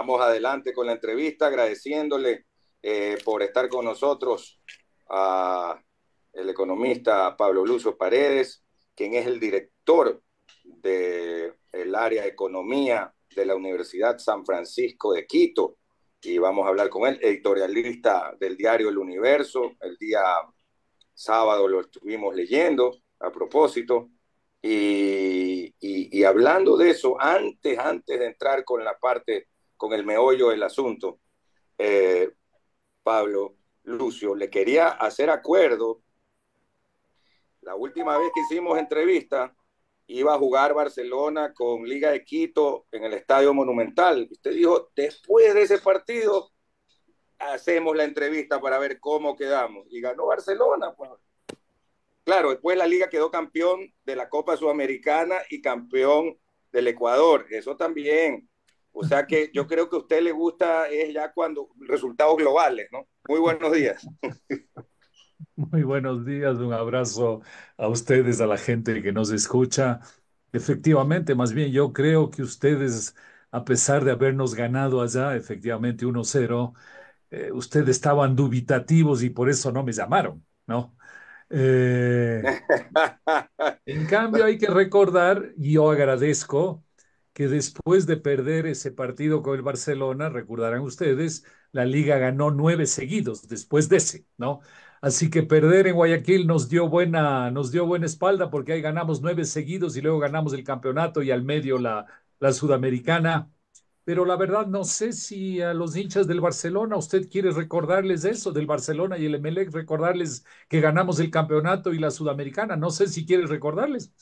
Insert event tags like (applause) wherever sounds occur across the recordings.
vamos adelante con la entrevista, agradeciéndole eh, por estar con nosotros a el economista Pablo Lucio Paredes, quien es el director del el área de economía de la Universidad San Francisco de Quito. Y vamos a hablar con él, editorialista del diario El Universo. El día sábado lo estuvimos leyendo a propósito. Y, y hablando de eso, antes, antes de entrar con la parte con el meollo del asunto, eh, Pablo Lucio, le quería hacer acuerdo. La última vez que hicimos entrevista, iba a jugar Barcelona con Liga de Quito en el Estadio Monumental. Usted dijo, después de ese partido, hacemos la entrevista para ver cómo quedamos. Y ganó Barcelona. Pues. Claro, después la liga quedó campeón de la Copa Sudamericana y campeón del Ecuador. Eso también. O sea que yo creo que a usted le gusta es ya cuando resultados globales, ¿no? Muy buenos días. Muy buenos días, un abrazo a ustedes, a la gente que nos escucha. Efectivamente, más bien yo creo que ustedes, a pesar de habernos ganado allá, efectivamente 1-0, eh, ustedes estaban dubitativos y por eso no me llamaron, ¿no? Eh, (laughs) en cambio, hay que recordar, y yo agradezco, que después de perder ese partido con el Barcelona, recordarán ustedes, la liga ganó nueve seguidos después de ese, ¿no? Así que perder en Guayaquil nos dio buena, nos dio buena espalda porque ahí ganamos nueve seguidos y luego ganamos el campeonato y al medio la, la sudamericana. Pero la verdad no sé si a los hinchas del Barcelona usted quiere recordarles eso del Barcelona y el Emelec, recordarles que ganamos el campeonato y la sudamericana. No sé si quiere recordarles.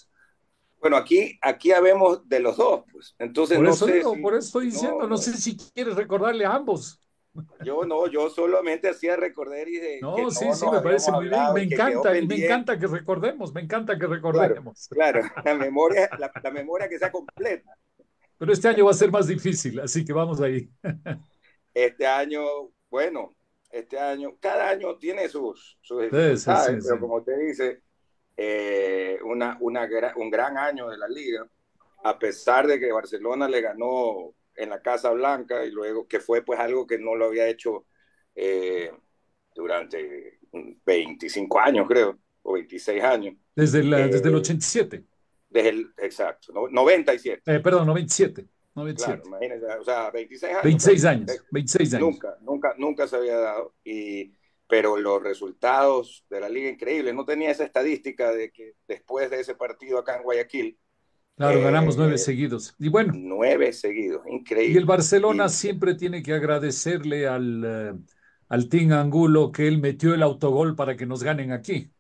Bueno, aquí, aquí habemos de los dos, pues. Entonces, por no eso, sé por eso estoy diciendo, no, sé si quieres recordarle a ambos. Yo no, yo solamente hacía recordar y de, No, sí, sí, me parece muy bien. Me encanta, me encanta que recordemos, me encanta que recordemos. Claro, la memoria, la, memoria que sea completa. Pero este año va a ser más difícil, así que vamos ahí. Este año, bueno, este año, cada año tiene sus, sus sí, pero como te dice, eh, una, una, un gran año de la liga, a pesar de que Barcelona le ganó en la Casa Blanca y luego que fue pues algo que no lo había hecho eh, durante 25 años creo, o 26 años. Desde, desde el 87. Eh, desde el, exacto, 97. Eh, perdón, 97. 97. Claro, o sea, 26 años. 26 pues, años, 26 años. Nunca, nunca, nunca se había dado. Y, pero los resultados de la liga increíble. No tenía esa estadística de que después de ese partido acá en Guayaquil. Claro, ganamos eh, nueve seguidos. Y bueno. Nueve seguidos, increíble. Y el Barcelona siempre tiene que agradecerle al, eh, al Team Angulo que él metió el autogol para que nos ganen aquí.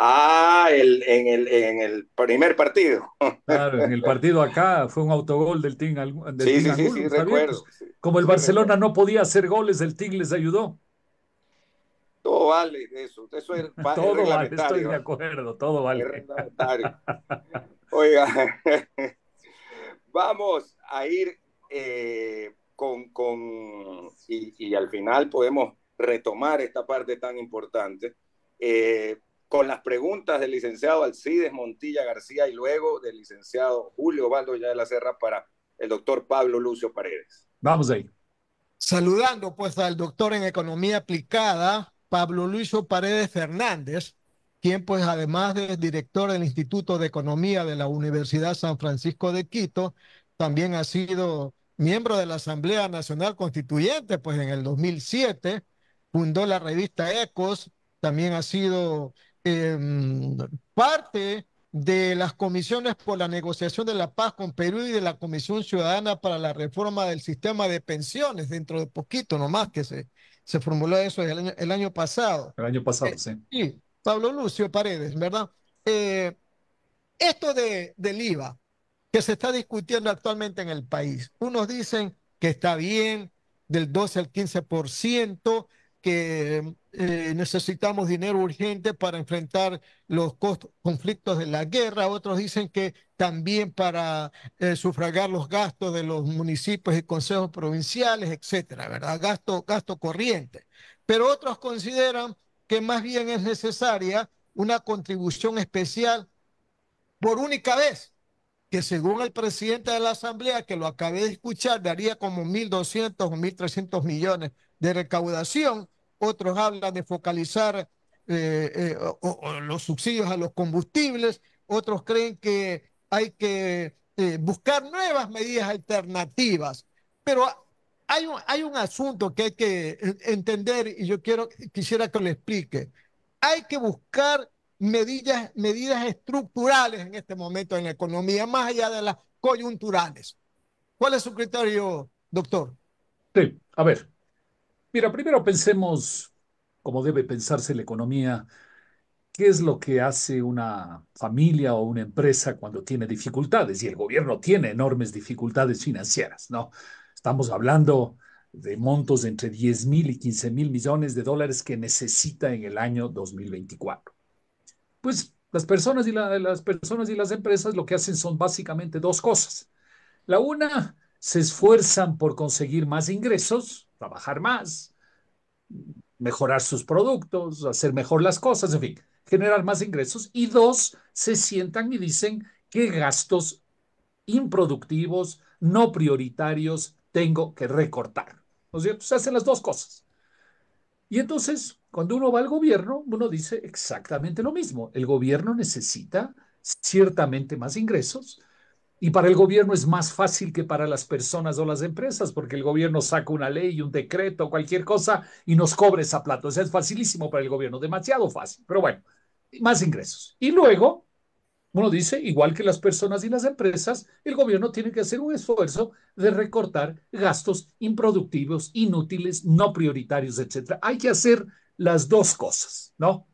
Ah, el, en, el, en el primer partido. Claro, en el partido acá fue un autogol del Team, del sí, Sí, recuerdo. Como el Barcelona no podía hacer goles, el Team les ayudó. Todo vale eso. Eso (laughs) es todo vale, estoy de acuerdo, todo vale. Oiga, (laughs) vamos a ir eh, con, y, al final podemos retomar esta parte tan importante. Eh, con las preguntas del licenciado Alcides Montilla García y luego del licenciado Julio Valdo ya de la Serra para el doctor Pablo Lucio Paredes. Vamos ahí. Saludando pues al doctor en economía aplicada, Pablo Luiso Paredes Fernández, quien pues además de director del Instituto de Economía de la Universidad San Francisco de Quito, también ha sido miembro de la Asamblea Nacional Constituyente, pues en el 2007 fundó la revista Ecos, también ha sido em, parte de las comisiones por la negociación de la paz con Perú y de la Comisión Ciudadana para la Reforma del Sistema de Pensiones, dentro de poquito nomás que se, se formuló eso el año, el año pasado. El año pasado, eh, sí. Sí, Pablo Lucio Paredes, ¿verdad? Eh, esto de, del IVA que se está discutiendo actualmente en el país, unos dicen que está bien, del 12 al 15%, que eh, necesitamos dinero urgente para enfrentar los costos, conflictos de la guerra, otros dicen que también para eh, sufragar los gastos de los municipios y consejos provinciales, etcétera, ¿verdad? Gasto, gasto corriente. Pero otros consideran que más bien es necesaria una contribución especial por única vez, que según el presidente de la Asamblea, que lo acabé de escuchar, daría como 1.200 o 1.300 millones de recaudación, otros hablan de focalizar eh, eh, los subsidios a los combustibles, otros creen que hay que eh, buscar nuevas medidas alternativas. Pero hay un, hay un asunto que hay que entender y yo quiero, quisiera que lo explique. Hay que buscar medidas, medidas estructurales en este momento en la economía, más allá de las coyunturales. ¿Cuál es su criterio, doctor? Sí, a ver, Mira, primero pensemos, como debe pensarse la economía, qué es lo que hace una familia o una empresa cuando tiene dificultades. Y el gobierno tiene enormes dificultades financieras, ¿no? Estamos hablando de montos entre 10 mil y 15 mil millones de dólares que necesita en el año 2024. Pues las personas y las personas y las empresas lo que hacen son básicamente dos cosas. La una se esfuerzan por conseguir más ingresos, trabajar más, mejorar sus productos, hacer mejor las cosas, en fin, generar más ingresos. Y dos, se sientan y dicen qué gastos improductivos, no prioritarios, tengo que recortar. ¿No es cierto? Se hacen las dos cosas. Y entonces, cuando uno va al gobierno, uno dice exactamente lo mismo. El gobierno necesita ciertamente más ingresos, y para el gobierno es más fácil que para las personas o las empresas, porque el gobierno saca una ley, un decreto, cualquier cosa y nos cobra esa plata. O sea, es facilísimo para el gobierno, demasiado fácil. Pero bueno, más ingresos. Y luego, uno dice, igual que las personas y las empresas, el gobierno tiene que hacer un esfuerzo de recortar gastos improductivos, inútiles, no prioritarios, etc. Hay que hacer las dos cosas, ¿no?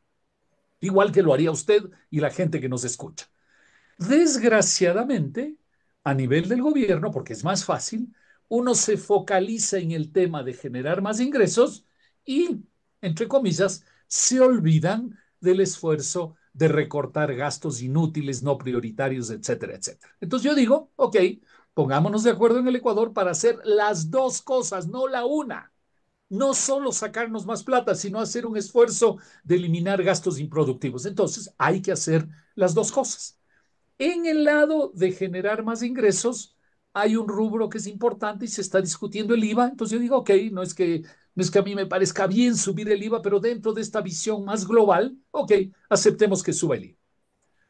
Igual que lo haría usted y la gente que nos escucha. Desgraciadamente, a nivel del gobierno, porque es más fácil, uno se focaliza en el tema de generar más ingresos y, entre comillas, se olvidan del esfuerzo de recortar gastos inútiles, no prioritarios, etcétera, etcétera. Entonces yo digo, ok, pongámonos de acuerdo en el Ecuador para hacer las dos cosas, no la una. No solo sacarnos más plata, sino hacer un esfuerzo de eliminar gastos improductivos. Entonces hay que hacer las dos cosas. En el lado de generar más ingresos, hay un rubro que es importante y se está discutiendo el IVA. Entonces yo digo, ok, no es que, no es que a mí me parezca bien subir el IVA, pero dentro de esta visión más global, ok, aceptemos que suba el IVA.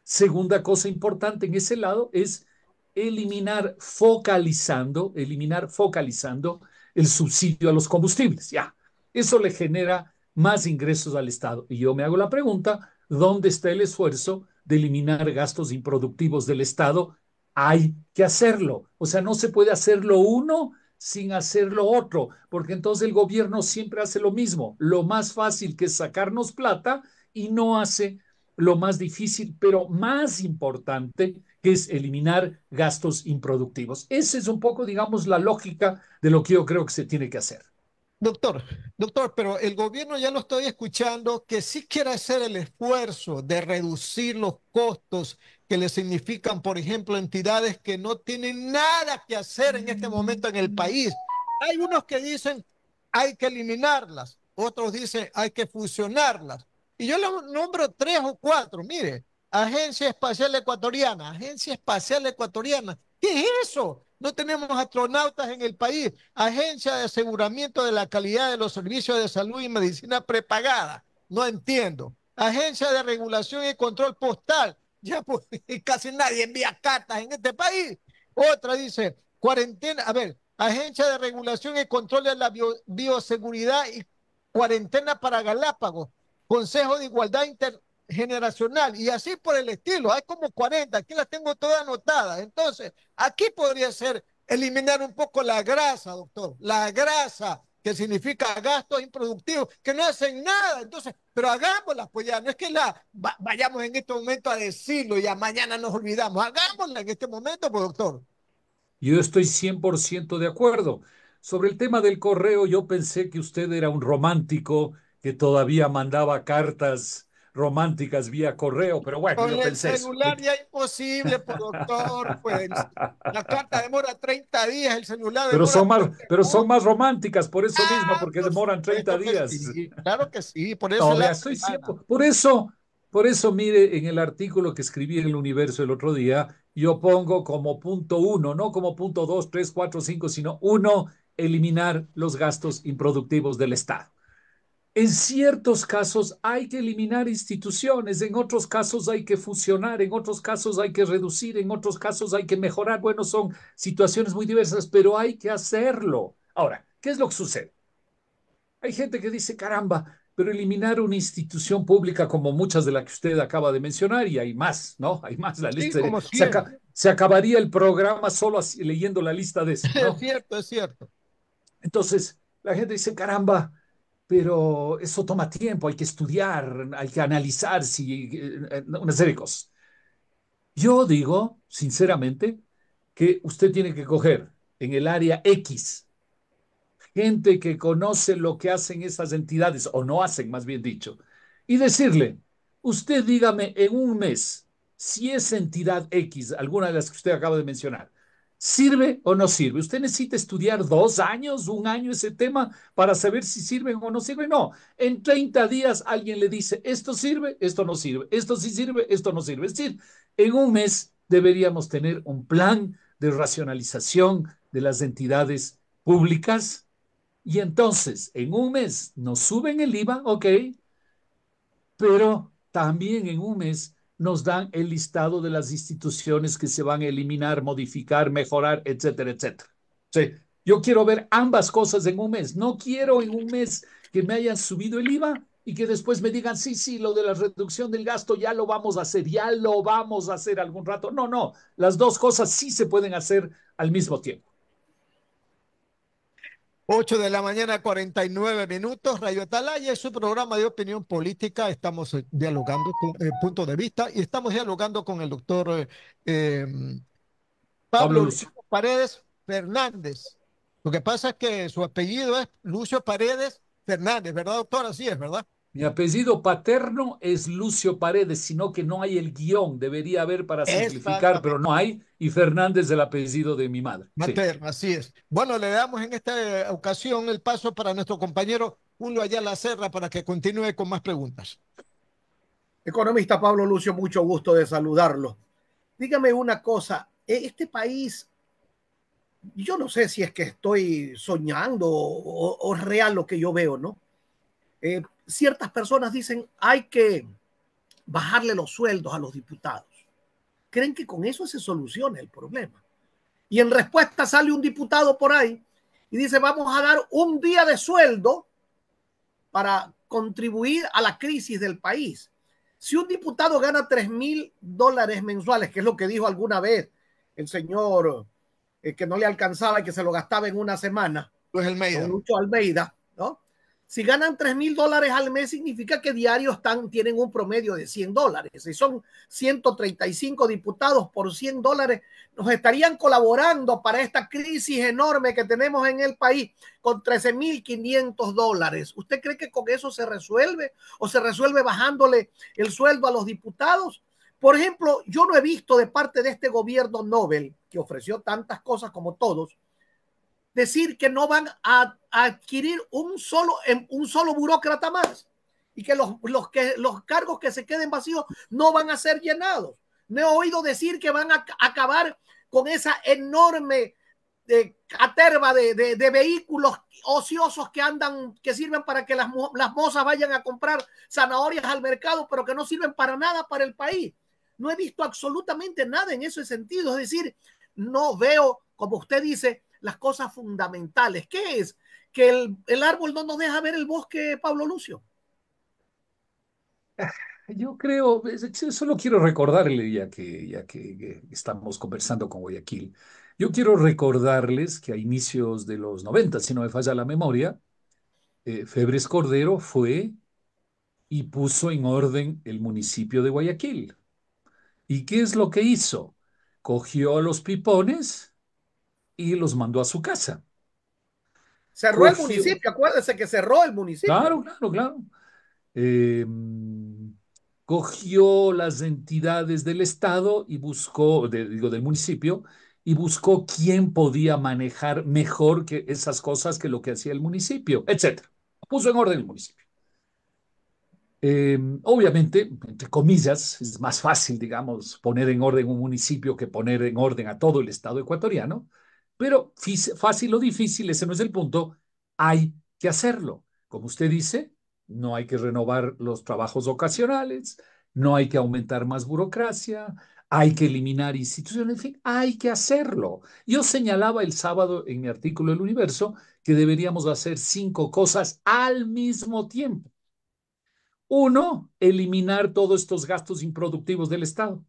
Segunda cosa importante en ese lado es eliminar focalizando, eliminar focalizando el subsidio a los combustibles. Ya, eso le genera más ingresos al Estado. Y yo me hago la pregunta, ¿dónde está el esfuerzo de eliminar gastos improductivos del Estado, hay que hacerlo. O sea, no se puede hacer lo uno sin hacer lo otro, porque entonces el gobierno siempre hace lo mismo. Lo más fácil que es sacarnos plata y no hace lo más difícil, pero más importante, que es eliminar gastos improductivos. Esa es un poco, digamos, la lógica de lo que yo creo que se tiene que hacer. Doctor, doctor, pero el gobierno ya lo estoy escuchando que sí quiere hacer el esfuerzo de reducir los costos que le significan, por ejemplo, entidades que no tienen nada que hacer en este momento en el mm. país. Hay unos que dicen hay que eliminarlas, otros dicen hay que fusionarlas. Y yo le nombro tres o cuatro, mire, Agencia Espacial Ecuatoriana, Agencia Espacial Ecuatoriana. ¿Qué es eso? No tenemos astronautas en el país, agencia de aseguramiento de la calidad de los servicios de salud y medicina prepagada. No entiendo. Agencia de regulación y control postal. (laughs) Ya pues, casi nadie envía cartas en este país. Otra dice, cuarentena, a ver, agencia de regulación y control de la bioseguridad y cuarentena para Galápagos. Consejo de Igualdad internacional generacional y así por el estilo. Hay como 40, aquí las tengo todas anotadas. Entonces, aquí podría ser eliminar un poco la grasa, doctor, la grasa que significa gastos improductivos, que no hacen nada. Entonces, pero hagámosla, pues ya no es que la vayamos en este momento a decirlo, y a mañana nos olvidamos. Hagámosla en este momento, pues, doctor. Yo estoy 100% de acuerdo. Sobre el tema del correo, yo pensé que usted era un romántico que todavía mandaba cartas románticas vía correo, pero bueno, el celular ya imposible, pues, doctor, pues la carta demora 30 días, el celular Pero son más, pero son más románticas por eso mismo, ah, porque pues, demoran 30 pues, días. claro que sí, por eso por eso por eso, mire, en el artículo que escribí en el Universo el otro día, yo pongo como punto uno, no como punto dos, tres, cuatro, cinco, sino uno, eliminar los gastos improductivos del Estado. En ciertos casos hay que eliminar instituciones, en otros casos hay que fusionar, en otros casos hay que reducir, en otros casos hay que mejorar. Bueno, son situaciones muy diversas, pero hay que hacerlo. Ahora, ¿qué es lo que sucede? Hay gente que dice, caramba, pero eliminar una institución pública como muchas de las que usted acaba de mencionar, y hay más, ¿no? Hay más la lista. se, acabaría el programa solo así, leyendo la lista de (laughs) Es cierto, es cierto. Entonces, la gente dice, caramba, pero eso toma tiempo, hay que estudiar, hay que analizar si, eh, eh, una serie de cosas. Yo digo, sinceramente, que usted tiene que coger en el área X gente que conoce lo que hacen esas entidades, o no hacen, más bien dicho, y decirle, usted dígame en un mes si esa entidad X, alguna de las que usted acaba de mencionar, ¿Sirve o no sirve? ¿Usted necesita estudiar dos años, un año ese tema para saber si sirve o no sirve? No, en 30 días alguien le dice, esto sirve, esto no sirve, esto sí sirve, esto no sirve. Es decir, en un mes deberíamos tener un plan de racionalización de las entidades públicas y entonces en un mes nos suben el IVA, ok, pero también en un mes nos dan el listado de las instituciones que se van a eliminar, modificar, mejorar, etcétera, etcétera. Sí, yo quiero ver ambas cosas en un mes. No quiero en un mes que me hayan subido el IVA y que después me digan, sí, sí, lo de la reducción del gasto ya lo vamos a hacer, ya lo vamos a hacer algún rato. No, no, las dos cosas sí se pueden hacer al mismo tiempo. 8 de la mañana, 49 minutos. Radio Atalaya es su programa de opinión política. Estamos eh, dialogando con eh, punto de vista y estamos dialogando con el doctor eh, em, Pablo Lucio Paredes Fernández. Lo que pasa es que su apellido es Lucio Paredes Fernández, ¿verdad, doctor? Así es, ¿verdad? Mi apellido paterno es Lucio Paredes, sino que no hay el guión, debería haber para simplificar, pero no hay. Y Fernández el apellido de mi madre. Materno, así es. Bueno, le damos en esta eh, ocasión el paso para nuestro compañero Julio Ayala Serra para que continúe con más preguntas. Economista Pablo Lucio, mucho gusto de saludarlo. Dígame una cosa, e-, este país, yo no sé si es que estoy soñando o, real lo que yo veo, ¿no? Eh, ciertas personas dicen hay que bajarle los sueldos a los diputados. Creen que con eso se soluciona el problema. Y en respuesta sale un diputado por ahí y dice vamos a dar un día de sueldo para contribuir a la crisis del país. Si un diputado gana tres mil dólares mensuales, que es lo que dijo alguna vez el señor eh, que no le alcanzaba y que se lo gastaba en una semana, Lucho Almeida si ganan 3 mil dólares al mes, significa que diarios tienen un promedio de 100 dólares. Si son 135 diputados por 100 dólares, nos estarían colaborando para esta crisis enorme que tenemos en el país con 13 mil 500 dólares. ¿Usted cree que con eso se resuelve o se resuelve bajándole el sueldo a los diputados? Por ejemplo, yo no he visto de parte de este gobierno Nobel, que ofreció tantas cosas como todos, decir que no van a, adquirir un solo, em, un solo burócrata más y que los, que los cargos que se queden vacíos no van a ser llenados. No he oído decir que van a acabar con esa enorme eh, de caterva de, vehículos ociosos que andan, que sirven para que las, las mozas vayan a comprar zanahorias al mercado, pero que no sirven para nada para el país. No he visto absolutamente nada en ese sentido. Es decir, no veo, como usted dice, las cosas fundamentales. ¿Qué es? Que el, árbol no nos deja ver el bosque, Pablo Lucio. (laughs) Yo creo, solo quiero recordarle, ya que, ya que estamos conversando con Guayaquil, yo quiero recordarles que a inicios de los 90, si no me falla la memoria, eh, Febres Cordero fue y puso en orden el municipio de Guayaquil. ¿Y qué es lo que hizo? Cogió a los pipones y los mandó a su casa. Cerró el municipio, acuérdese que cerró el municipio. Claro, claro, claro. Em, cogió las entidades del Estado y buscó, digo, del municipio, y buscó quién podía manejar mejor que esas cosas que lo que hacía el municipio, etc. Puso en orden el municipio. Em, obviamente, entre comillas, es más fácil, digamos, poner en orden un municipio que poner en orden a todo el Estado ecuatoriano, pero fácil o difícil, ese no es el punto, hay que hacerlo. Como usted dice, no hay que renovar los trabajos ocasionales, no hay que aumentar más burocracia, hay que eliminar instituciones, en fin, hay que hacerlo. Yo señalaba el sábado en mi artículo El Universo que deberíamos hacer cinco cosas al mismo tiempo. Uno, eliminar todos estos gastos improductivos del Estado.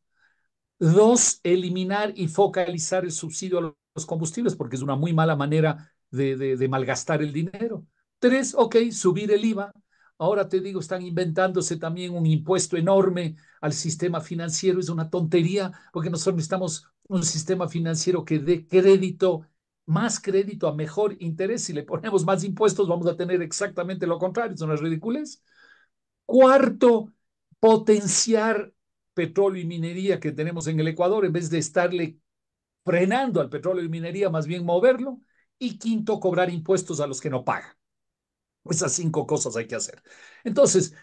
Dos, eliminar y focalizar el subsidio a los combustibles porque es una muy mala manera de, malgastar el dinero. Tres, ok, subir el IVA. Ahora te digo, están inventándose también un impuesto enorme al sistema financiero. Es una tontería porque nosotros necesitamos un sistema financiero que dé crédito, más crédito a mejor interés. Si le ponemos más impuestos, vamos a tener exactamente lo contrario. Son una ridiculez. Cuarto, potenciar petróleo y minería que tenemos en el Ecuador en vez de estarle frenando al petróleo y minería, más bien moverlo, y quinto, cobrar impuestos a los que no pagan. Esas cinco cosas hay que hacer. Entonces,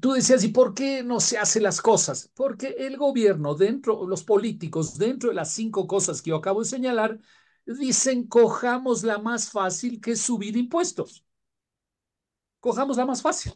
tú decías, ¿y por qué no se hacen las cosas? Porque el gobierno, dentro, los políticos, dentro de las cinco cosas que yo acabo de señalar, dicen, cojamos la más fácil que es subir impuestos. Cojamos la más fácil.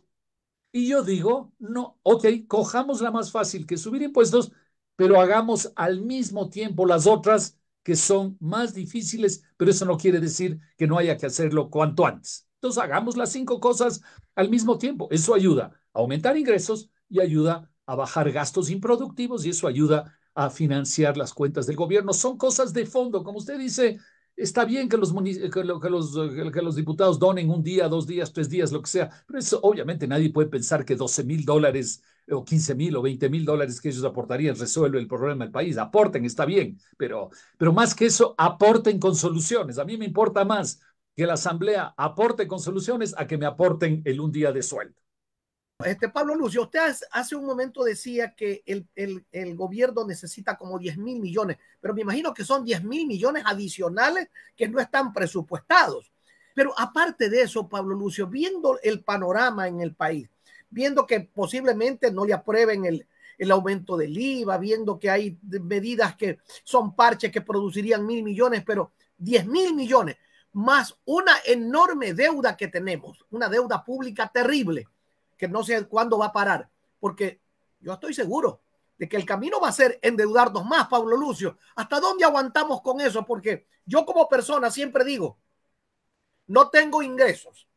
Y yo digo, no, ok, cojamos la más fácil que subir impuestos, pero hagamos al mismo tiempo las otras que son más difíciles, pero eso no quiere decir que no haya que hacerlo cuanto antes. Entonces, hagamos las cinco cosas al mismo tiempo. Eso ayuda a aumentar ingresos y ayuda a bajar gastos improductivos y eso ayuda a financiar las cuentas del gobierno. Son cosas de fondo, como usted dice, Está bien que los, eh, que los, eh, que los diputados donen un día, dos días, tres días, lo que sea, pero eso obviamente nadie puede pensar que 12 mil dólares o 15 mil o 20 mil dólares que ellos aportarían resuelve el problema del país. Aporten, está bien, pero, pero más que eso, aporten con soluciones. A mí me importa más que la Asamblea aporte con soluciones a que me aporten el un día de sueldo. Este Pablo Lucio, usted hace un momento decía que el, gobierno necesita como 10 mil millones, pero me imagino que son 10 mil millones adicionales que no están presupuestados. Pero aparte de eso, Pablo Lucio, viendo el panorama en el país, viendo que posiblemente no le aprueben el, el aumento del IVA, viendo que hay medidas que son parches que producirían mil millones, pero 10 mil millones, más una enorme deuda que tenemos, una deuda pública terrible que no sé cuándo va a parar, porque yo estoy seguro de que el camino va a ser endeudarnos más, Pablo Lucio. ¿Hasta dónde aguantamos con eso? Porque yo como persona siempre digo, no tengo ingresos,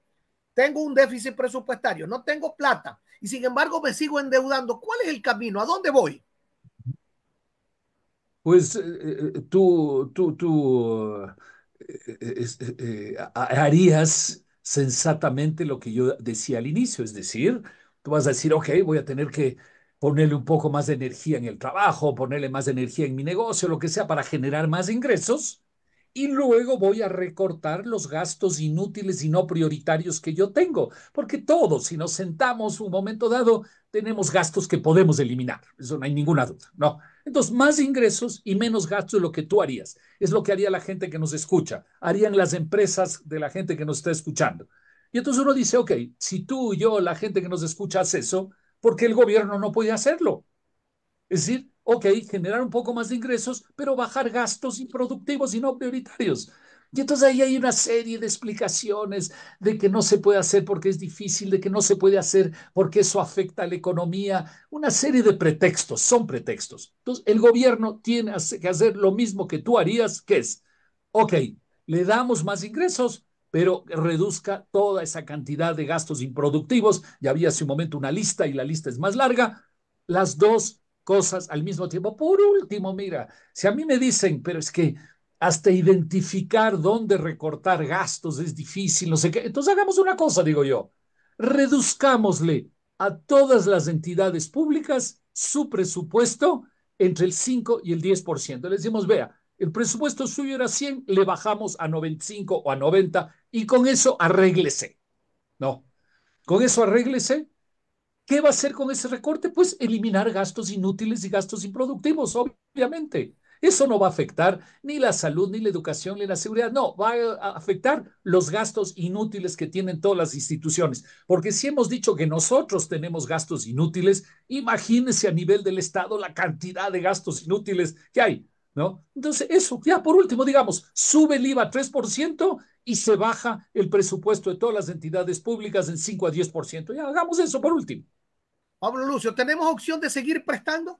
tengo un déficit presupuestario, no tengo plata y sin embargo me sigo endeudando. ¿Cuál es el camino? ¿A dónde voy? Pues eh, eh, tú, tú, tú eh, harías sensatamente lo que yo decía al inicio, es decir, tú vas a decir, ok, voy a tener que ponerle un poco más de energía en el trabajo, ponerle más de energía en mi negocio, lo que sea, para generar más ingresos, y luego voy a recortar los gastos inútiles y no prioritarios que yo tengo, porque todos, si nos sentamos un momento dado, tenemos gastos que podemos eliminar, eso no hay ninguna duda, ¿no? Entonces, más ingresos y menos gastos de lo que tú harías. Es lo que haría la gente que nos escucha, harían las empresas de la gente que nos está escuchando. Y entonces uno dice, ok, si tú, y yo, la gente que nos escucha hace eso, ¿por qué el gobierno no puede hacerlo? Es decir, ok, generar un poco más de ingresos, pero bajar gastos improductivos y no prioritarios. Y entonces ahí hay una serie de explicaciones de que no se puede hacer porque es difícil, de que no se puede hacer porque eso afecta a la economía, una serie de pretextos, son pretextos. Entonces el gobierno tiene que hacer lo mismo que tú harías, que es, ok, le damos más ingresos, pero reduzca toda esa cantidad de gastos improductivos. Ya había hace un momento una lista y la lista es más larga. Las dos cosas al mismo tiempo. Por último, mira, si a mí me dicen, pero es que hasta identificar dónde recortar gastos es difícil, no sé qué. Entonces hagamos una cosa, digo yo, reduzcámosle a todas las entidades públicas su presupuesto entre el 5 y el 10%. Le decimos, vea, el presupuesto suyo era 100, le bajamos a 95 o a 90 y con eso arréglese. No, con eso arréglese. ¿Qué va a hacer con ese recorte? Pues eliminar gastos inútiles y gastos improductivos, obviamente. Eso no va a afectar ni la salud, ni la educación, ni la seguridad. No, va a afectar los gastos inútiles que tienen todas las instituciones. Porque si hemos dicho que nosotros tenemos gastos inútiles, imagínense a nivel del Estado la cantidad de gastos inútiles que hay, ¿no? Entonces, eso, ya por último, digamos, sube el IVA 3% y se baja el presupuesto de todas las entidades públicas en 5 a 10%. Ya hagamos eso por último. Pablo Lucio, ¿tenemos opción de seguir prestando?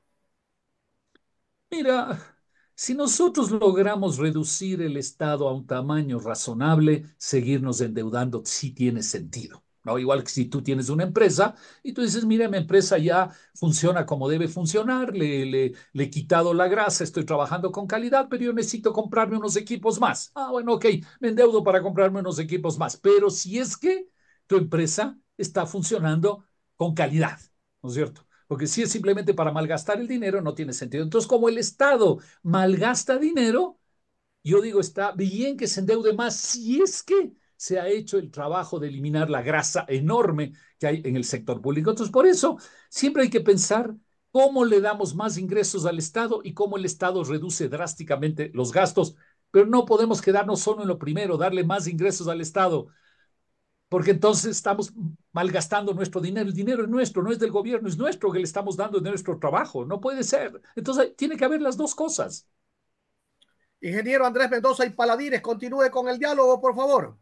Mira, si nosotros logramos reducir el Estado a un tamaño razonable, seguirnos endeudando sí tiene sentido. ¿no? Igual que si tú tienes una empresa y tú dices, mira, mi empresa ya funciona como debe funcionar, le, le, he quitado la grasa, estoy trabajando con calidad, pero yo necesito comprarme unos equipos más. Ah, bueno, ok, me endeudo para comprarme unos equipos más, pero si es que tu empresa está funcionando con calidad, ¿no es cierto? Porque si es simplemente para malgastar el dinero, no tiene sentido. Entonces, como el Estado malgasta dinero, yo digo, está bien que se endeude más si es que se ha hecho el trabajo de eliminar la grasa enorme que hay en el sector público. Entonces, por eso siempre hay que pensar cómo le damos más ingresos al Estado y cómo el Estado reduce drásticamente los gastos. Pero no podemos quedarnos solo en lo primero, darle más ingresos al Estado, porque entonces estamos malgastando nuestro dinero. El dinero es nuestro, no es del gobierno, es nuestro que le estamos dando de nuestro trabajo. No puede ser. Entonces tiene que haber las dos cosas. Ingeniero Andrés Mendoza y Paladines, continúe con el diálogo, por favor.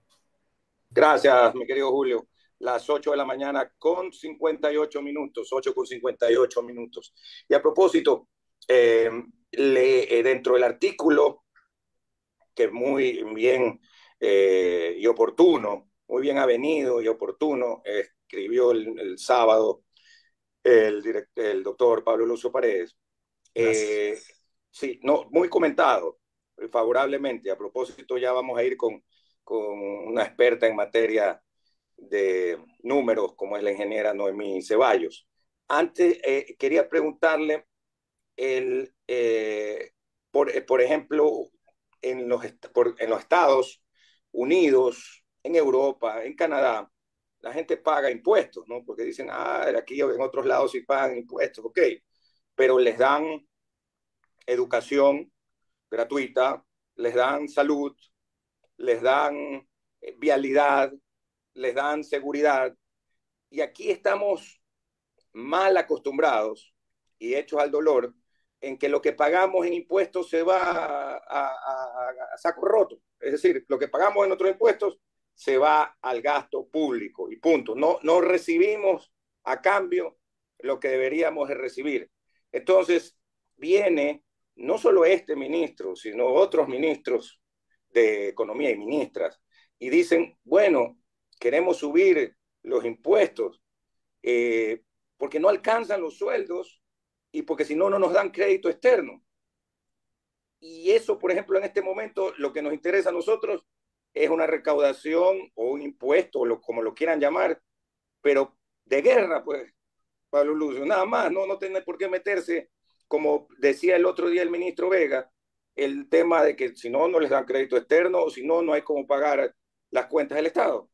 Gracias, mi querido Julio. Las 8 de la mañana con 58 minutos, 8 con 58 minutos. Y a propósito, eh, eh, dentro del artículo, que es muy bien eh, y oportuno, muy bien avenido y oportuno, escribió el, sábado el, el, doctor Pablo Lucio Paredes. Eh, sí, no, muy comentado eh, favorablemente. A propósito, ya vamos a ir con, una experta en materia de números, como es la ingeniera Noemí Ceballos. Antes, eh, quería preguntarle, el, por, por, ejemplo, en los, en los Estados Unidos, en Europa, en Canadá, la gente paga impuestos, ¿no? Porque dicen, ah, aquí o en otros lados sí pagan impuestos, ok, pero les dan educación gratuita, les dan salud, les dan eh, vialidad, les dan seguridad. Y aquí estamos mal acostumbrados y hechos al dolor en que lo que pagamos en impuestos se va a, saco roto. Es decir, lo que pagamos en otros impuestos se va al gasto público y punto. No, no recibimos a cambio lo que deberíamos recibir. Entonces, viene no solo este ministro, sino otros ministros de economía y ministras, y dicen, bueno, queremos subir los impuestos eh, porque no alcanzan los sueldos y porque si no, no nos dan crédito externo. Y eso, por ejemplo, en este momento, lo que nos interesa a nosotros es una recaudación o un impuesto, lo, como lo quieran llamar, pero de guerra, pues, Pablo Lucio, nada más, no, no tiene por qué meterse, como decía el otro día el ministro Vega, el tema de que si no, no les dan crédito externo o si no, no hay cómo pagar las cuentas del Estado.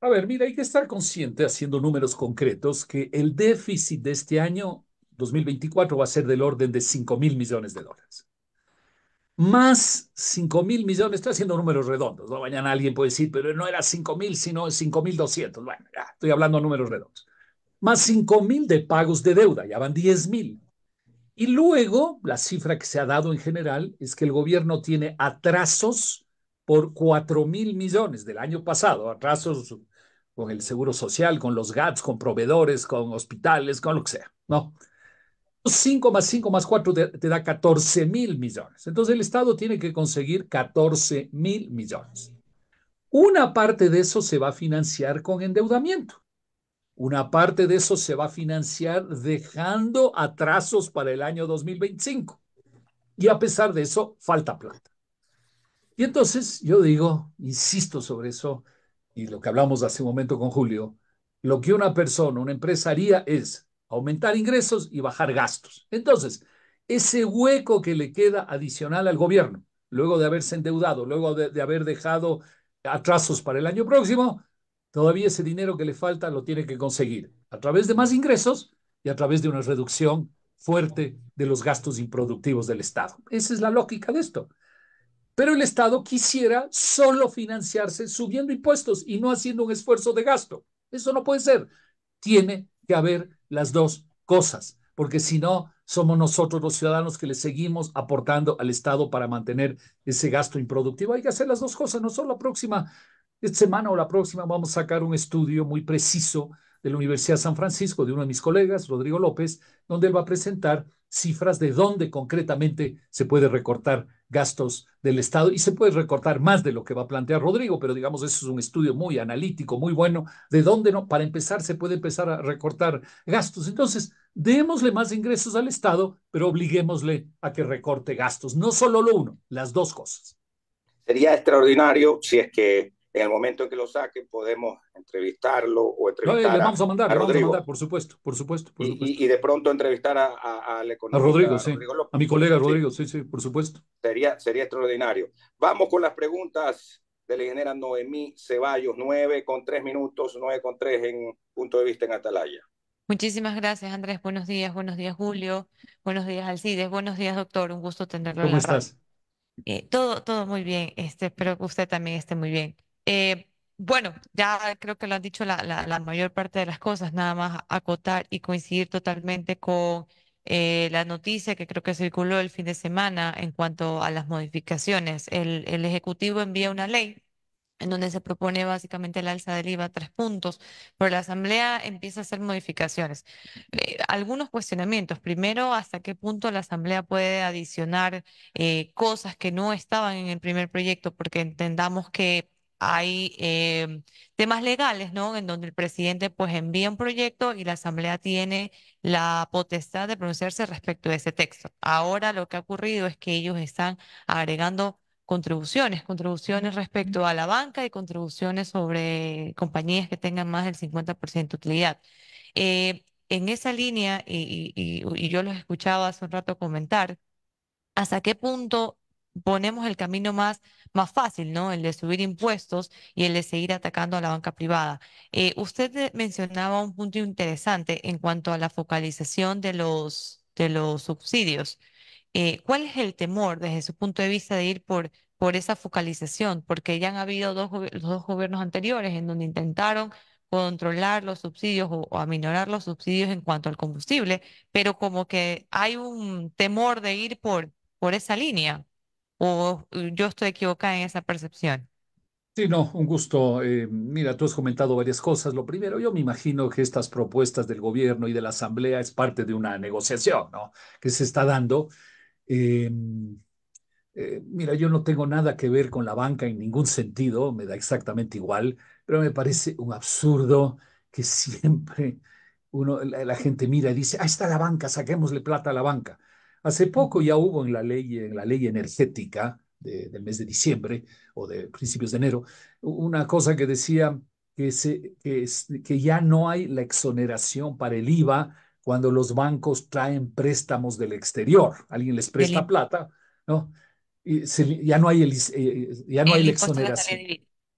A ver, mira, hay que estar consciente, haciendo números concretos, que el déficit de este año, 2024, va a ser del orden de 5 mil millones de dólares más 5 mil millones, estoy haciendo números redondos, no mañana alguien puede decir, pero no era 5 mil, sino 5 mil 200, bueno, ya, estoy hablando números redondos, más 5 mil de pagos de deuda, ya van 10 mil. Y luego, la cifra que se ha dado en general es que el gobierno tiene atrasos por 4 mil millones del año pasado, atrasos con el seguro social, con los GATS, con proveedores, con hospitales, con lo que sea, ¿no? 5 más 5 más 4 te, da 14 mil millones. Entonces el Estado tiene que conseguir 14 mil millones. Una parte de eso se va a financiar con endeudamiento. Una parte de eso se va a financiar dejando atrasos para el año 2025. Y a pesar de eso, falta plata. Y entonces yo digo, insisto sobre eso, y lo que hablamos hace un momento con Julio, lo que una persona, una empresa haría es aumentar ingresos y bajar gastos. Entonces, ese hueco que le queda adicional al gobierno, luego de haberse endeudado, luego de, haber dejado atrasos para el año próximo, todavía ese dinero que le falta lo tiene que conseguir a través de más ingresos y a través de una reducción fuerte de los gastos improductivos del Estado. Esa es la lógica de esto. Pero el Estado quisiera solo financiarse subiendo impuestos y no haciendo un esfuerzo de gasto. Eso no puede ser. Tiene que haber las dos cosas, porque si no, somos nosotros los ciudadanos que le seguimos aportando al Estado para mantener ese gasto improductivo. Hay que hacer las dos cosas, no solo la próxima semana o la próxima vamos a sacar un estudio muy preciso de la Universidad de San Francisco, de uno de mis colegas, Rodrigo López, donde él va a presentar cifras de dónde concretamente se puede recortar gastos del Estado y se puede recortar más de lo que va a plantear Rodrigo, pero digamos, eso es un estudio muy analítico, muy bueno, de dónde no, para empezar se puede empezar a recortar gastos. Entonces, démosle más ingresos al Estado, pero obliguémosle a que recorte gastos, no solo lo uno, las dos cosas. Sería extraordinario si es que en el momento en que lo saque podemos entrevistarlo o eh, entrevistar no, le vamos a, mandar, a, Rodrigo. mandar, por supuesto, por supuesto. Y, de pronto entrevistar a, a, a Rodrigo, a mi colega Rodrigo, sí. sí, por supuesto. Sería, sería extraordinario. Vamos con las preguntas de la ingeniera Noemí Ceballos, 9 con 3 minutos, 9 con 3 en punto de vista en Atalaya. Muchísimas gracias, Andrés. Buenos días, buenos días, Julio. Buenos días, Alcides. Buenos días, doctor. Un gusto tenerlo. ¿Cómo estás? Eh, todo, todo muy bien, este, espero que usted también esté muy bien. Eh, bueno, ya creo que lo han dicho la, mayor parte de las cosas, nada más acotar y coincidir totalmente con eh, la noticia que creo que circuló el fin de semana en cuanto a las modificaciones. El, Ejecutivo envía una ley en donde se propone básicamente el alza del IVA tres puntos, pero la Asamblea empieza a hacer modificaciones. Eh, algunos cuestionamientos. Primero, ¿hasta qué punto la Asamblea puede adicionar cosas que no estaban en el primer proyecto? Porque entendamos que hay eh, temas legales, ¿no? En donde el presidente pues envía un proyecto y la Asamblea tiene la potestad de pronunciarse respecto de ese texto. Ahora lo que ha ocurrido es que ellos están agregando contribuciones, contribuciones respecto a la banca y contribuciones sobre compañías que tengan más del 50% de utilidad. Eh, en esa línea, y, y yo los escuchaba hace un rato comentar, ¿hasta qué punto ponemos el camino más, más fácil, ¿no? El de subir impuestos y el de seguir atacando a la banca privada. Eh, usted eh, mencionaba un punto interesante en cuanto a la focalización de los, de los subsidios. Eh, ¿Cuál es el temor desde su punto de vista de ir por, por esa focalización? Porque ya han habido dos, los dos gobiernos anteriores en donde intentaron controlar los subsidios o, o, aminorar los subsidios en cuanto al combustible, pero como que hay un temor de ir por, por esa línea o eh, yo estoy equivocada en esa percepción. Sí, no, un gusto. Eh, mira, tú has comentado varias cosas. Lo primero, yo me imagino que estas propuestas del gobierno y de la Asamblea es parte de una negociación, ¿no? Que se está dando. Eh, mira, yo no tengo nada que ver con la banca en ningún sentido, me da exactamente igual, pero me parece un absurdo que siempre uno, la, gente mira y dice, ahí está la banca, saquémosle plata a la banca. Hace poco ya hubo en la ley, en la ley energética del mes de diciembre o de principios de enero, una cosa que decía que, ya no hay la exoneración para el IVA cuando los bancos traen préstamos del exterior. Alguien les presta plata, ¿no? ya no hay, eh, eh, ya no hay la exoneración.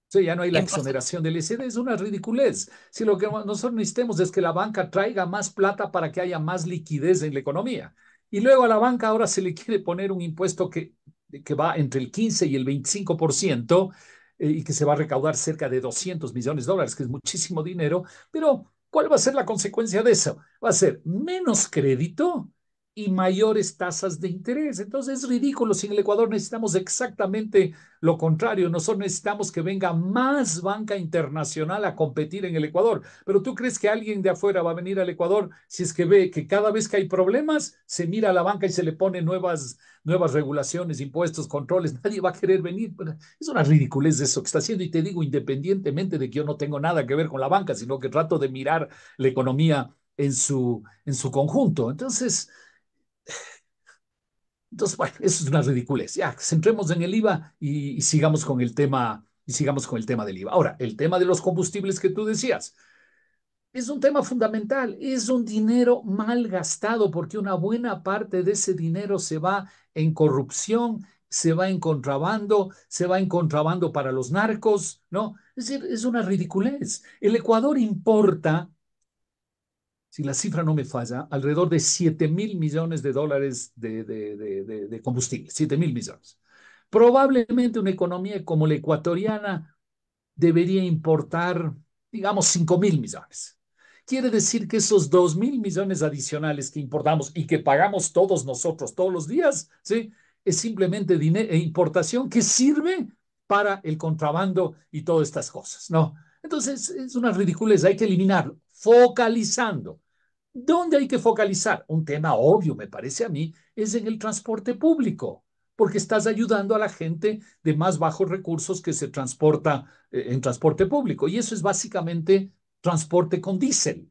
Sí, ya no hay la exoneración del ICD, es una ridiculez. Si lo que nosotros necesitamos es que la banca traiga más plata para que haya más liquidez en la economía. Y luego a la banca ahora se le quiere poner un impuesto que, que va entre el 15 y el 25% eh, y que se va a recaudar cerca de 200 millones de dólares, que es muchísimo dinero, pero ¿cuál va a ser la consecuencia de eso? Va a ser menos crédito y mayores tasas de interés. Entonces es ridículo. Si en el Ecuador necesitamos exactamente lo contrario, nosotros necesitamos que venga más banca internacional a competir en el Ecuador. Pero tú crees que alguien de afuera va a venir al Ecuador si es que ve que cada vez que hay problemas, se mira a la banca y se le pone nuevas, nuevas regulaciones, impuestos, controles. (laughs) Nadie va a querer venir. Es una ridiculez eso que está haciendo. Y te digo, independientemente de que yo no tengo nada que ver con la banca, sino que trato de mirar la economía en su, en su conjunto. Entonces, entonces, bueno, eso es una ridiculez. Ya, centremos en el IVA y, sigamos con el tema y sigamos con el tema del IVA. Ahora, el tema de los combustibles que tú decías es un tema fundamental, es un dinero mal gastado porque una buena parte de ese dinero se va en corrupción, se va en contrabando, se va en contrabando para los narcos, ¿no? Es decir, es una ridiculez. El Ecuador importa si la cifra no me falla, alrededor de 7 mil millones de dólares de, combustible, 7 mil millones. Probablemente una economía como la ecuatoriana debería importar, digamos, 5 mil millones. Quiere decir que esos 2 mil millones adicionales que importamos y que pagamos todos nosotros todos los días, ¿sí? es simplemente e importación que sirve para el contrabando y todas estas cosas, ¿no? Entonces, es una ridiculez, hay que eliminarlo, focalizando. ¿Dónde hay que focalizar? Un tema obvio, me parece a mí, es en el transporte público, porque estás ayudando a la gente de más bajos recursos que se transporta eh, en transporte público. Y eso es básicamente transporte con diésel.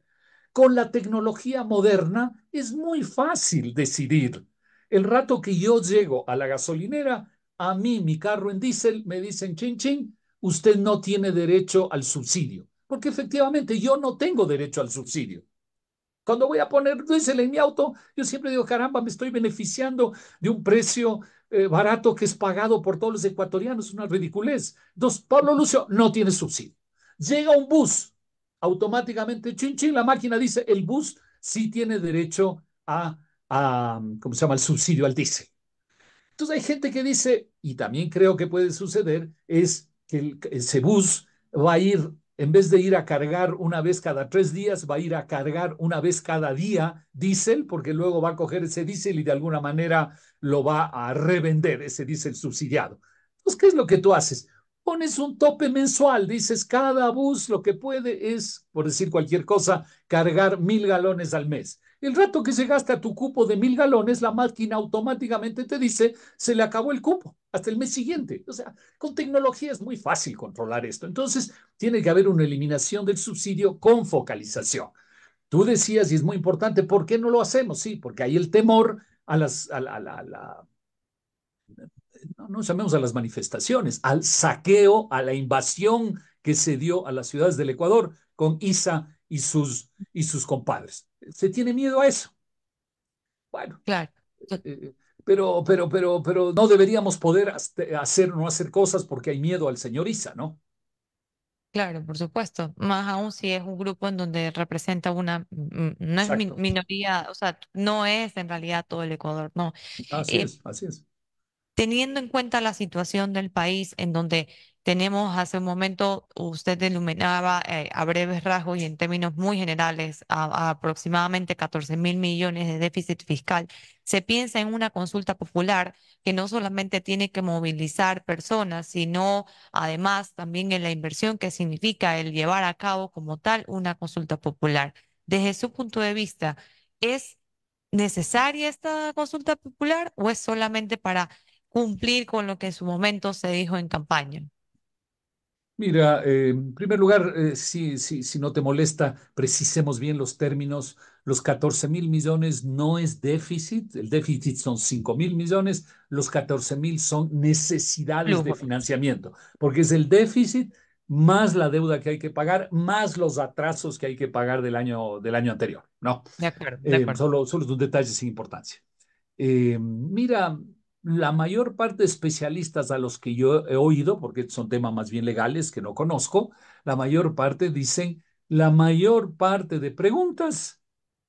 Con la tecnología moderna es muy fácil decidir. El rato que yo llego a la gasolinera, a mí mi carro en diésel, me dicen, chin, chin, usted no tiene derecho al subsidio, porque efectivamente yo no tengo derecho al subsidio cuando voy a poner diésel en mi auto, yo siempre digo, caramba, me estoy beneficiando de un precio eh, barato que es pagado por todos los ecuatorianos, una ridiculez. Entonces, Pablo Lucio no tiene subsidio. Llega un bus, automáticamente, chin, chin, la máquina dice, el bus sí tiene derecho a, ¿cómo se llama?, el subsidio al diésel. Entonces hay gente que dice, y también creo que puede suceder, es que ese bus va a ir en vez de ir a cargar una vez cada tres días, va a ir a cargar una vez cada día diésel, porque luego va a coger ese diésel y de alguna manera lo va a revender, ese diésel subsidiado. Entonces, ¿qué es lo que tú haces? Pones un tope mensual, dices, cada bus lo que puede es, por decir cualquier cosa, cargar mil galones al mes. El rato que se gasta tu cupo de mil galones, la máquina automáticamente te dice, se le acabó el cupo hasta el mes siguiente. O sea, con tecnología es muy fácil controlar esto. Entonces, tiene que haber una eliminación del subsidio con focalización. Tú decías, y es muy importante, ¿por qué no lo hacemos? Sí, porque hay el temor a las, la, no, llamemos a las manifestaciones, al saqueo, a la invasión que se dio a las ciudades del Ecuador con Isa y sus, y sus compadres se tiene miedo a eso. Bueno, claro. Eh, eh, pero, pero, pero, pero no deberíamos poder hacer o no hacer cosas porque hay miedo al señoriza, ¿no? Claro, por supuesto. Más aún si es un grupo en donde representa una, minoría, o sea, no es en realidad todo el Ecuador, no. Así eh, es, así es. Teniendo en cuenta la situación del país en donde tenemos hace un momento, usted iluminaba eh, a breves rasgos y en términos muy generales, aproximadamente 14 mil millones de déficit fiscal. Se piensa en una consulta popular que no solamente tiene que movilizar personas, sino además también en la inversión que significa el llevar a cabo como tal una consulta popular. Desde su punto de vista, ¿es necesaria esta consulta popular o es solamente para cumplir con lo que en su momento se dijo en campaña? Mira, eh, en primer lugar, eh, si, si, no te molesta, precisemos bien los términos. Los 14 mil millones no es déficit, el déficit son 5 mil millones, los 14 mil son necesidades de financiamiento, porque es el déficit más la deuda que hay que pagar, más los atrasos que hay que pagar del año, del año anterior, ¿no? De acuerdo, de eh, acuerdo. solo, solo es un sin importancia. mira, la mayor parte de especialistas a los que yo he oído, porque son temas más bien legales que no conozco, la mayor parte dicen, la mayor parte de preguntas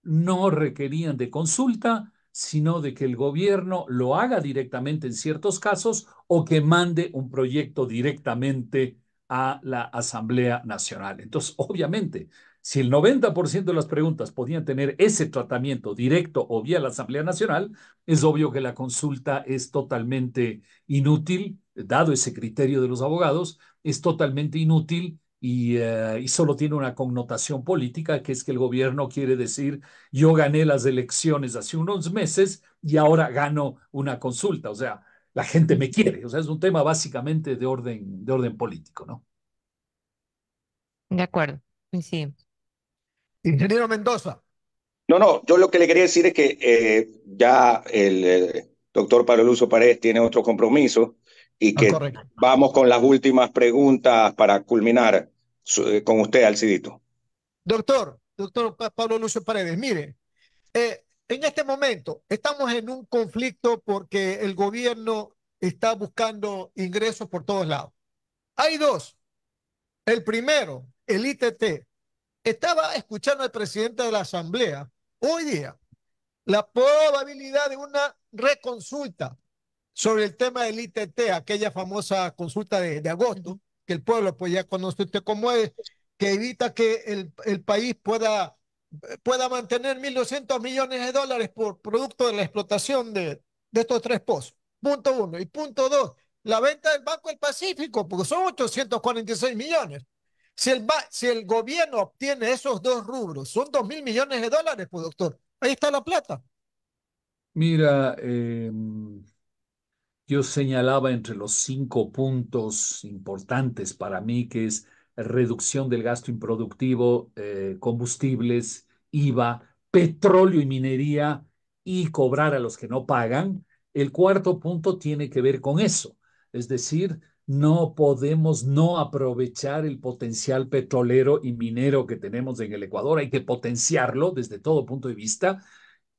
no requerían de consulta, sino de que el gobierno lo haga directamente en ciertos casos o que mande un proyecto directamente a la Asamblea Nacional. Entonces, obviamente, si el 90% de las preguntas podían tener ese tratamiento directo o vía la Asamblea Nacional, es obvio que la consulta es totalmente inútil, dado ese criterio de los abogados, es totalmente inútil y, eh, y, solo tiene una connotación política, que es que el gobierno quiere decir, yo gané las elecciones hace unos meses y ahora gano una consulta. O sea, la gente me quiere. O sea, es un tema básicamente de orden, de orden político, ¿no? De acuerdo, sí. Ingeniero Mendoza. No, no, yo lo que le quería decir es que eh, ya el, eh, doctor Pablo Luso Paredes tiene otro compromiso y ah, que vamos con las últimas preguntas para culminar eh, con usted, Alcidito. Doctor, doctor Pablo Lucio Paredes, mire, en este momento estamos en un conflicto porque el gobierno está buscando ingresos por todos lados. Hay dos. El primero, el ITT, estaba escuchando al presidente de la Asamblea hoy día la probabilidad de una reconsulta sobre el tema del ITT, aquella famosa consulta de, agosto, que el pueblo pues ya conoce usted cómo es, que evita que el, país pueda, pueda mantener 1.200 millones de dólares por producto de la explotación de, de estos tres pozos. Punto uno. Y punto dos, la venta del Banco del Pacífico, porque son 846 millones. Si el, gobierno obtiene esos dos rubros, son dos mil millones de dólares, pues doctor, ahí está la plata. Mira, eh, yo señalaba entre los cinco puntos importantes para mí, que es reducción del gasto improductivo, eh, combustibles, IVA, petróleo y minería y cobrar a los que no pagan. El cuarto punto tiene que ver con eso, es decir, no podemos no aprovechar el potencial petrolero y minero que tenemos en el Ecuador. Hay que potenciarlo desde todo punto de vista,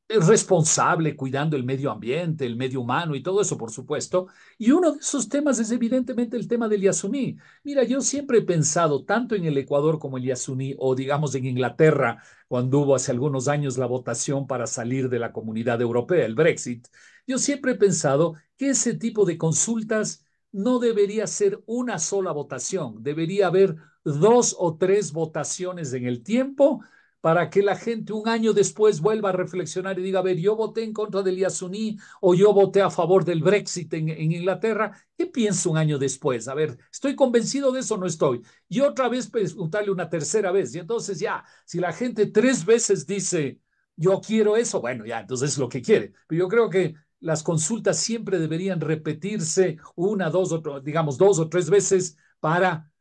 responsable, cuidando el medio ambiente, el medio humano y todo eso, por supuesto. Y uno de esos temas es evidentemente el tema del Yasuní. Mira, yo siempre he pensado, tanto en el Ecuador como el Yasuní, o digamos en Inglaterra, cuando hubo hace algunos años la votación para salir de la comunidad europea, el Brexit, yo siempre he pensado que ese tipo de consultas no debería ser una sola votación, debería haber dos o tres votaciones en el tiempo para que la gente un año después vuelva a reflexionar y diga, a ver, yo voté en contra del Yasuní o yo voté a favor del Brexit en, en, Inglaterra, ¿qué pienso un año después? A ver, ¿estoy convencido de eso o no estoy? Y otra vez preguntarle una tercera vez. Y entonces ya, si la gente tres veces dice, yo quiero eso, bueno, ya, entonces es lo que quiere. Pero yo creo que las consultas siempre deberían repetirse una, dos, o, digamos, dos o tres veces para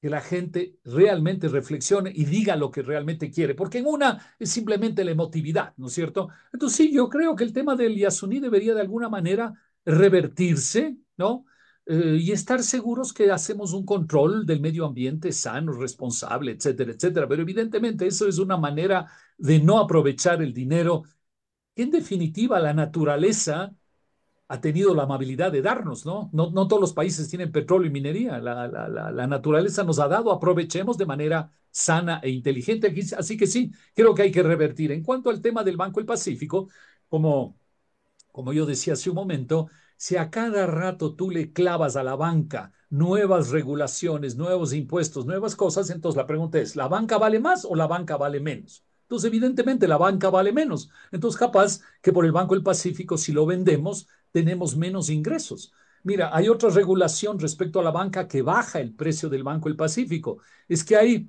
que la gente realmente reflexione y diga lo que realmente quiere, porque en una es simplemente la emotividad, ¿no es cierto? Entonces sí, yo creo que el tema del Yasuní debería de alguna manera revertirse, ¿no? Eh, y estar seguros que hacemos un control del medio ambiente sano, responsable, etcétera, etcétera. Pero evidentemente eso es una manera de no aprovechar el dinero en definitiva, la naturaleza ha tenido la amabilidad de darnos, ¿no? No, todos los países tienen petróleo y minería. La, naturaleza nos ha dado, aprovechemos de manera sana e inteligente. Así que sí, creo que hay que revertir. En cuanto al tema del Banco del Pacífico, como, como yo decía hace un momento, si a cada rato tú le clavas a la banca nuevas regulaciones, nuevos impuestos, nuevas cosas, entonces la pregunta es, ¿la banca vale más o la banca vale menos? Entonces, evidentemente, la banca vale menos. Entonces, capaz que por el Banco del Pacífico, si lo vendemos, tenemos menos ingresos. Mira, hay otra regulación respecto a la banca que baja el precio del Banco del Pacífico. Es que ahí,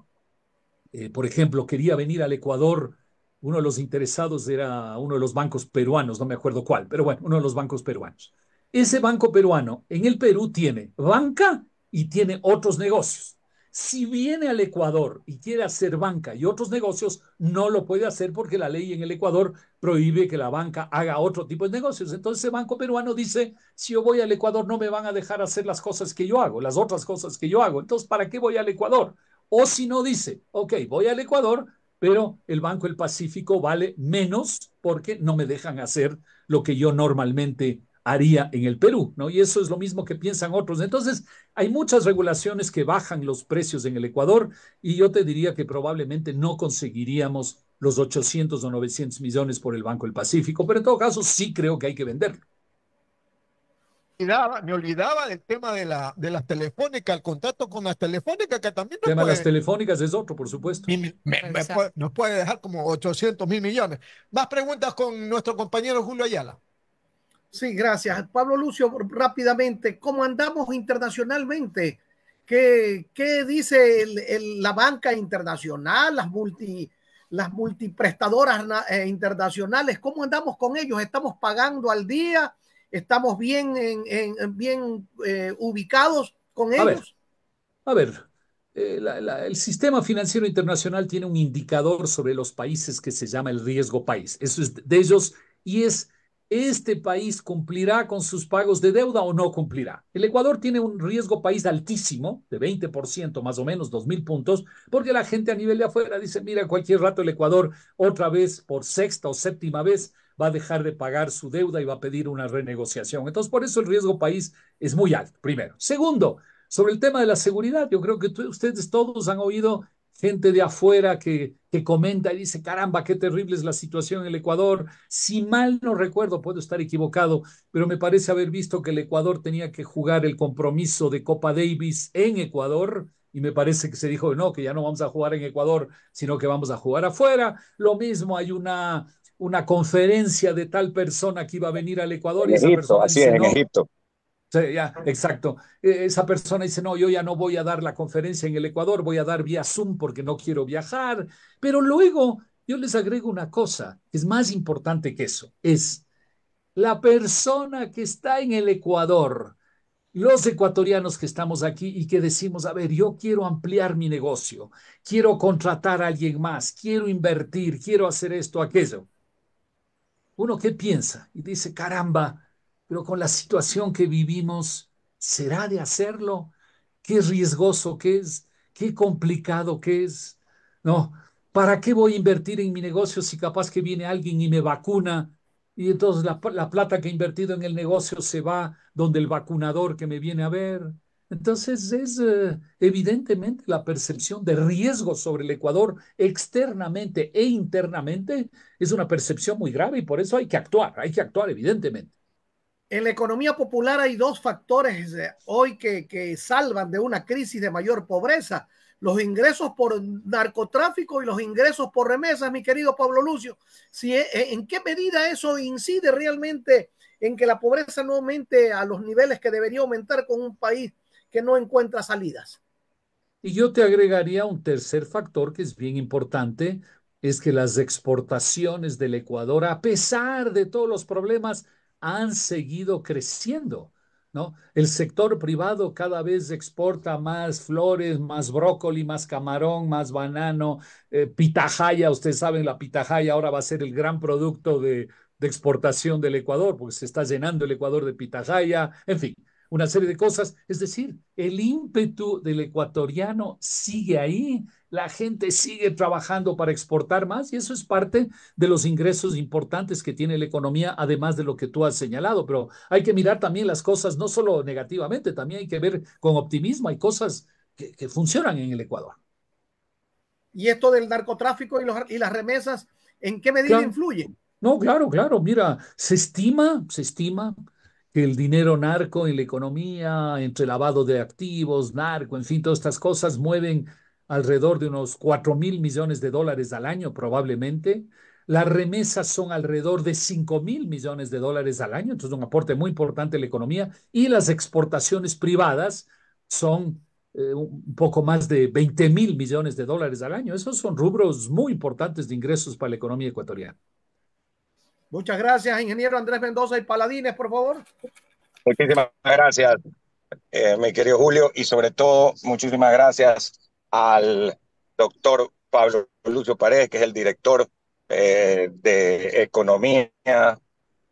eh, por ejemplo, quería venir al Ecuador, uno de los interesados era uno de los bancos peruanos, no me acuerdo cuál, pero bueno, uno de los bancos peruanos. Ese banco peruano en el Perú tiene banca y tiene otros negocios. Si viene al Ecuador y quiere hacer banca y otros negocios, no lo puede hacer porque la ley en el Ecuador prohíbe que la banca haga otro tipo de negocios. Entonces el banco peruano dice, si yo voy al Ecuador no me van a dejar hacer las cosas que yo hago, las otras cosas que yo hago. Entonces, ¿para qué voy al Ecuador? O si no dice, ok, voy al Ecuador, pero el Banco del Pacífico vale menos porque no me dejan hacer lo que yo normalmente haría en el Perú, ¿no? Y eso es lo mismo que piensan otros. Entonces, hay muchas regulaciones que bajan los precios en el Ecuador y yo te diría que probablemente no conseguiríamos los 800 o 900 millones por el Banco del Pacífico, pero en todo caso sí creo que hay que venderlo. Me olvidaba, me olvidaba del tema de, la, de las telefónicas, el contrato con las telefónicas, que también... el tema de las telefónicas es otro, por supuesto. nos puede dejar como 800 mil millones. Más preguntas con nuestro compañero Julio Ayala. Sí, gracias. Pablo Lucio, rápidamente, ¿cómo andamos internacionalmente? ¿Qué, dice la banca internacional, las, multi, las multiprestadoras eh, internacionales? ¿Cómo andamos con ellos? ¿Estamos pagando al día? ¿Estamos bien, bien eh, ubicados con ellos? A ver, eh, el sistema financiero internacional tiene un indicador sobre los países que se llama el riesgo país. Eso es de ellos y es ¿este país cumplirá con sus pagos de deuda o no cumplirá? El Ecuador tiene un riesgo país altísimo, de 20% más o menos, 2.000 puntos, porque la gente a nivel de afuera dice, mira, cualquier rato el Ecuador otra vez por sexta o séptima vez va a dejar de pagar su deuda y va a pedir una renegociación. Entonces, por eso el riesgo país es muy alto, primero. Segundo, sobre el tema de la seguridad, yo creo que ustedes todos han oído gente de afuera que que comenta y dice, caramba, qué terrible es la situación en el Ecuador. Si mal no recuerdo, puedo estar equivocado, pero me parece haber visto que el Ecuador tenía que jugar el compromiso de Copa Davis en Ecuador. Y me parece que se dijo, no, que ya no vamos a jugar en Ecuador, sino que vamos a jugar afuera. Lo mismo, hay una, una conferencia de tal persona que iba a venir al Ecuador. y esa persona así en Egipto ya, exacto. E, esa persona dice, no, yo ya no voy a dar la conferencia en el Ecuador, voy a dar vía Zoom porque no quiero viajar. Pero luego yo les agrego una cosa, que es más importante que eso, es la persona que está en el Ecuador, los ecuatorianos que estamos aquí y que decimos, a ver, yo quiero ampliar mi negocio, quiero contratar a alguien más, quiero invertir, quiero hacer esto, aquello. Uno ¿qué piensa y dice, caramba, pero con la situación que vivimos, ¿será de hacerlo? Qué riesgoso que es, qué complicado que es. No, ¿para qué voy a invertir en mi negocio si capaz que viene alguien y me vacuna? Y entonces la, plata que he invertido en el negocio se va donde el vacunador que me viene a ver. Entonces es eh, evidentemente la percepción de riesgo sobre el Ecuador externamente e internamente es una percepción muy grave y por eso hay que actuar, hay que actuar evidentemente. En la economía popular hay dos factores eh, hoy que, salvan de una crisis de mayor pobreza. Los ingresos por narcotráfico y los ingresos por remesas, mi querido Pablo Lucio. Si, eh, eh, ¿En qué medida eso incide realmente en que la pobreza no aumente a los niveles que debería aumentar con un país que no encuentra salidas? Y yo te agregaría un tercer factor que es bien importante, es que las exportaciones del Ecuador, a pesar de todos los problemas, han seguido creciendo. ¿No? El sector privado cada vez exporta más flores, más brócoli, más camarón, más banano, eh, pitahaya, ustedes saben, la pitahaya ahora va a ser el gran producto de, de exportación del Ecuador, porque se está llenando el Ecuador de pitahaya, en fin una serie de cosas. Es decir, el ímpetu del ecuatoriano sigue ahí, la gente sigue trabajando para exportar más y eso es parte de los ingresos importantes que tiene la economía, además de lo que tú has señalado, pero hay que mirar también las cosas no solo negativamente, también hay que ver con optimismo, hay cosas que, funcionan en el Ecuador. Y esto del narcotráfico y, y las remesas, ¿en qué medida influyen? No, claro, claro, mira, se estima, se estima el dinero narco en la economía, entre lavado de activos, narco, en fin, todas estas cosas mueven alrededor de unos 4 mil millones de dólares al año probablemente. Las remesas son alrededor de 5 mil millones de dólares al año, entonces un aporte muy importante a la economía. Y las exportaciones privadas son eh, un poco más de 20 mil millones de dólares al año. Esos son rubros muy importantes de ingresos para la economía ecuatoriana. Muchas gracias, ingeniero Andrés Mendoza y Paladines, por favor. Muchísimas gracias, eh, mi querido Julio, y sobre todo, muchísimas gracias al doctor Pablo Lucio Paredes, que es el director eh, de Economía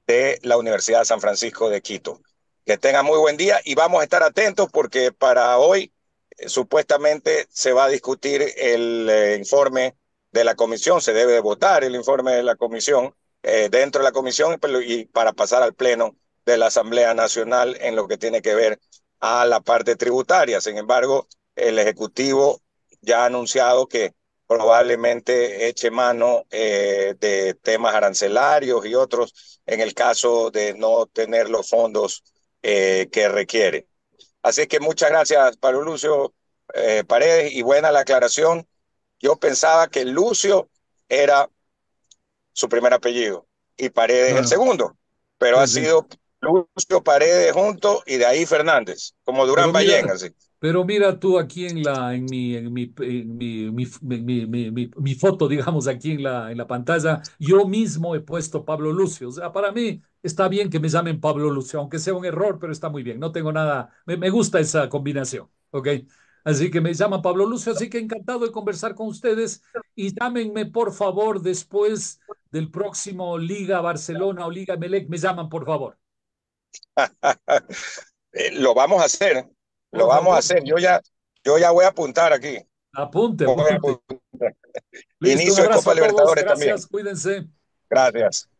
de la Universidad de San Francisco de Quito. Que tenga muy buen día y vamos a estar atentos porque para hoy eh, supuestamente se va a discutir el informe de la comisión, se debe votar el informe de la comisión eh, dentro de la comisión pues, y para pasar al pleno de la Asamblea Nacional en lo que tiene que ver a la parte tributaria. Sin embargo, el Ejecutivo ya ha anunciado que probablemente eche mano eh, de temas arancelarios y otros en el caso de no tener los fondos eh, que requiere. Así que muchas gracias, Pablo Lucio Paredes, y buena la aclaración. Yo pensaba que Lucio era su primer apellido y Paredes el ah. segundo, pero ha sido Lucio Paredes junto y de ahí Fernández, como Durán Ballena. así. Pero mira tú aquí en la en mi en mi, mi, mi, mi, foto, digamos, aquí en la en la pantalla, yo mismo he puesto Pablo Lucio, o sea, para mí está bien que me llamen Pablo Lucio, aunque sea un error, pero está muy bien, no tengo nada, me, me gusta esa combinación, ¿ok? Así que me llama Pablo Lucio, así que encantado de conversar con ustedes y llámenme por favor después del próximo Liga Barcelona o Liga Melec, me llaman por favor. (laughs) Eh, lo vamos a hacer, lo vamos a hacer. Yo ya, yo ya voy a apuntar aquí. Apunte. Inicio de Copa Libertadores Gracias, también. Cuídense. Gracias.